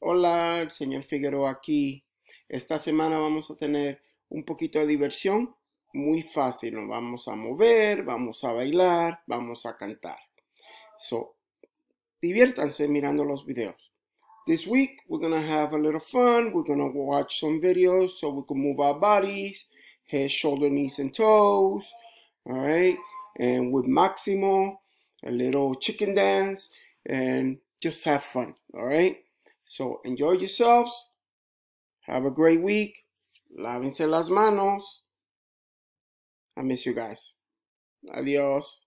Hola, señor Figueroa aquí. Esta semana vamos a tener un poquito de diversión muy fácil. Nos vamos a mover, vamos a bailar, vamos a cantar. So, diviértanse mirando los videos. This week, we're going to have a little fun. We're going to watch some videos so we can move our bodies, head, shoulders, knees, and toes. All right. And with Maximo, a little chicken dance, and just have fun. All right. So enjoy yourselves. Have a great week. Lávense las manos. I miss you guys. Adios.